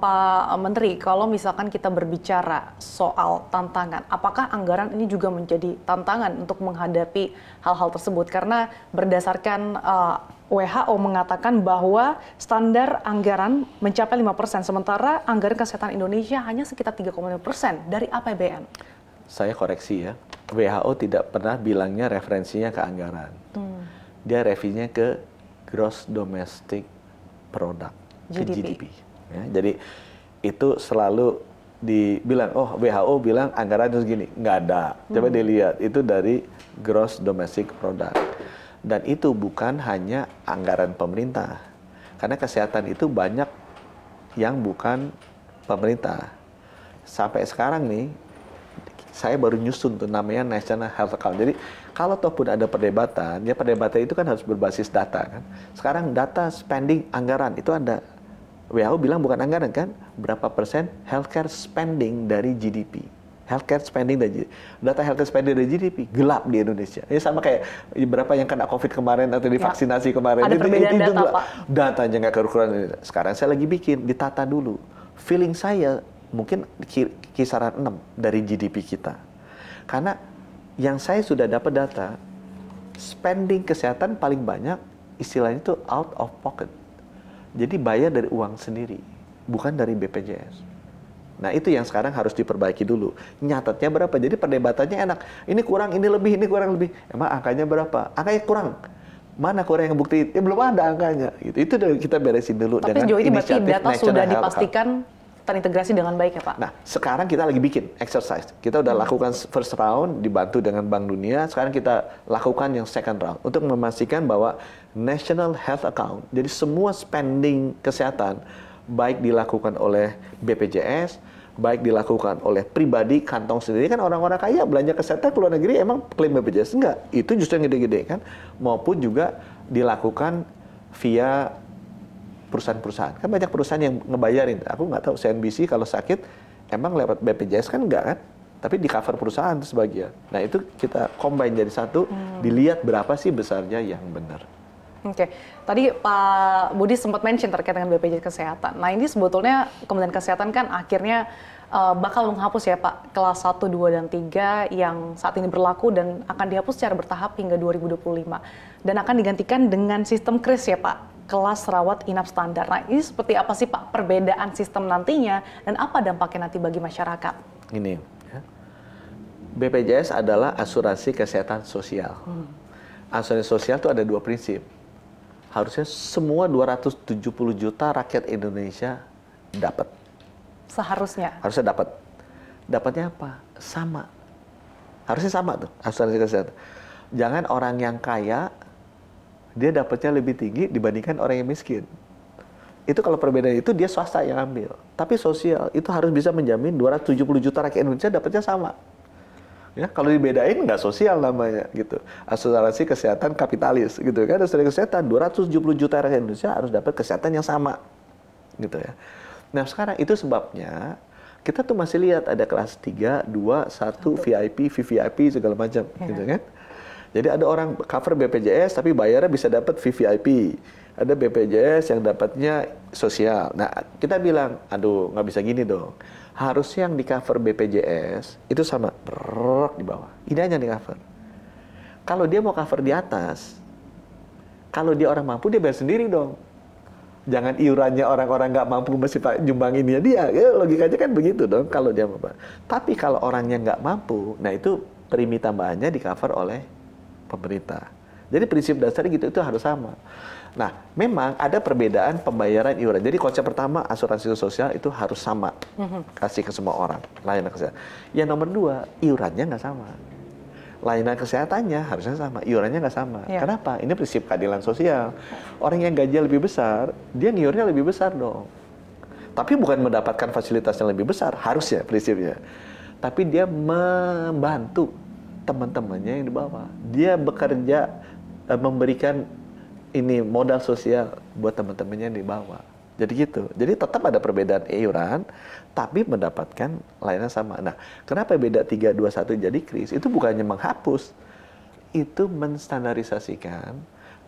Pak eh, Menteri, kalau misalkan kita berbicara soal tantangan, apakah anggaran ini juga menjadi tantangan untuk menghadapi hal-hal tersebut? Karena berdasarkan uh, eh, WHO mengatakan bahwa standar anggaran mencapai 5%, sementara anggaran kesehatan Indonesia hanya sekitar 3,5% dari APBN. Saya koreksi ya, WHO tidak pernah bilangnya referensinya ke anggaran. Hmm. Dia referensinya ke gross domestic product, GDP. ke GDP. Ya, jadi itu selalu dibilang, oh WHO bilang anggaran itu segini. Nggak ada. Coba hmm. dilihat, itu dari gross domestic product. Dan itu bukan hanya anggaran pemerintah. Karena kesehatan itu banyak yang bukan pemerintah. Sampai sekarang nih, saya baru nyusun tuh namanya National Health Account. Jadi kalau toh pun ada perdebatan, ya perdebatan itu kan harus berbasis data kan. Sekarang data spending anggaran itu ada WHO bilang bukan anggaran kan, berapa persen healthcare spending dari GDP. Healthcare spending dari Data healthcare spending dari GDP gelap di Indonesia. Ini sama kayak berapa yang kena COVID kemarin atau divaksinasi ya. kemarin. Ada itu, perbedaan itu, itu, data, Pak. nggak kerukuran. Sekarang saya lagi bikin, ditata dulu. Feeling saya mungkin kisaran 6 dari GDP kita. Karena yang saya sudah dapat data, spending kesehatan paling banyak istilahnya itu out of pocket jadi bayar dari uang sendiri, bukan dari BPJS. Nah itu yang sekarang harus diperbaiki dulu. Nyatatnya berapa? Jadi perdebatannya enak. Ini kurang, ini lebih, ini kurang lebih. Emang angkanya berapa? Angkanya kurang. Mana kurang yang bukti? Ya belum ada angkanya. Gitu. Itu Itu kita beresin dulu. Tapi sejauh ini berarti data sudah dipastikan hal terintegrasi dengan baik ya Pak. Nah, sekarang kita lagi bikin exercise. Kita udah hmm. lakukan first round dibantu dengan Bank Dunia. Sekarang kita lakukan yang second round untuk memastikan bahwa National Health Account. Jadi semua spending kesehatan baik dilakukan oleh BPJS, baik dilakukan oleh pribadi kantong sendiri kan orang-orang kaya belanja kesehatan ke luar negeri emang klaim BPJS enggak itu justru yang gede-gede kan maupun juga dilakukan via perusahaan-perusahaan. Kan banyak perusahaan yang ngebayarin. Aku nggak tahu CNBC kalau sakit emang lewat BPJS kan enggak kan? Tapi di cover perusahaan sebagian. Nah itu kita combine jadi satu, hmm. dilihat berapa sih besarnya yang benar. Oke, okay. tadi Pak Budi sempat mention terkait dengan BPJS Kesehatan. Nah ini sebetulnya Kementerian Kesehatan kan akhirnya uh, bakal menghapus ya Pak kelas 1, 2, dan 3 yang saat ini berlaku dan akan dihapus secara bertahap hingga 2025. Dan akan digantikan dengan sistem kris ya Pak kelas rawat inap standar. Nah, ini seperti apa sih Pak perbedaan sistem nantinya dan apa dampaknya nanti bagi masyarakat? Ini, BPJS adalah asuransi kesehatan sosial. Hmm. Asuransi sosial itu ada dua prinsip. Harusnya semua 270 juta rakyat Indonesia dapat. Seharusnya? Harusnya dapat. Dapatnya apa? Sama. Harusnya sama tuh asuransi kesehatan. Jangan orang yang kaya dia dapatnya lebih tinggi dibandingkan orang yang miskin. Itu kalau perbedaan itu dia swasta yang ambil. Tapi sosial itu harus bisa menjamin 270 juta rakyat Indonesia dapatnya sama. Ya, kalau dibedain nggak sosial namanya gitu. Asuransi kesehatan kapitalis gitu kan. Asuransi kesehatan 270 juta rakyat Indonesia harus dapat kesehatan yang sama gitu ya. Nah, sekarang itu sebabnya kita tuh masih lihat ada kelas 3, 2, 1, VIP, VVIP segala macam iya. gitu kan. Jadi ada orang cover BPJS tapi bayarnya bisa dapat VVIP. Ada BPJS yang dapatnya sosial. Nah, kita bilang, aduh nggak bisa gini dong. Harusnya yang di cover BPJS itu sama rrrr, di bawah. Ini hanya di cover. Kalau dia mau cover di atas, kalau dia orang mampu dia bayar sendiri dong jangan iurannya orang-orang nggak mampu mesti pak jumbang ini dia ya, logikanya kan begitu dong kalau dia mampu tapi kalau orangnya nggak mampu nah itu primi tambahannya di cover oleh pemerintah. Jadi prinsip dasarnya gitu itu harus sama. Nah, memang ada perbedaan pembayaran iuran. Jadi konsep pertama asuransi sosial itu harus sama, mm-hmm. kasih ke semua orang layanan kesehatan. Yang nomor dua iurannya nggak sama, layanan kesehatannya harusnya sama, iurannya nggak sama. Ya. Kenapa? Ini prinsip keadilan sosial. Orang yang gaji lebih besar, dia iurnya lebih besar dong. Tapi bukan mendapatkan fasilitas yang lebih besar harusnya prinsipnya, tapi dia membantu teman-temannya yang di bawah. Dia bekerja eh, memberikan ini modal sosial buat teman-temannya yang di bawah. Jadi gitu. Jadi tetap ada perbedaan iuran, tapi mendapatkan layanan sama. Nah, kenapa beda 321 jadi kris? Itu bukannya menghapus, itu menstandarisasikan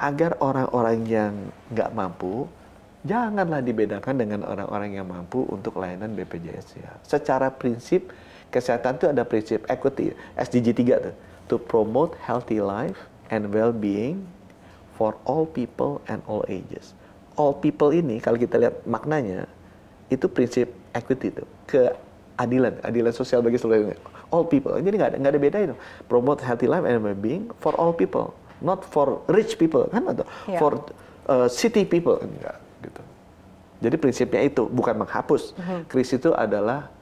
agar orang-orang yang nggak mampu janganlah dibedakan dengan orang-orang yang mampu untuk layanan BPJS ya. Secara prinsip kesehatan itu ada prinsip equity, SDG 3 tuh. To promote healthy life and well-being for all people and all ages. All people ini kalau kita lihat maknanya itu prinsip equity tuh keadilan, adilan sosial bagi seluruh dunia. All people. Jadi nggak ada nggak ada beda itu. Promote healthy life and well-being for all people, not for rich people kan atau iya. yeah. for uh, city people enggak gitu. Jadi prinsipnya itu bukan menghapus. Mm -hmm. Kris itu adalah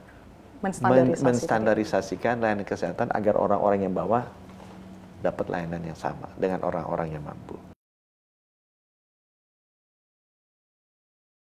menstandarisasikan, layanan kesehatan agar orang-orang yang bawah dapat layanan yang sama dengan orang-orang yang mampu.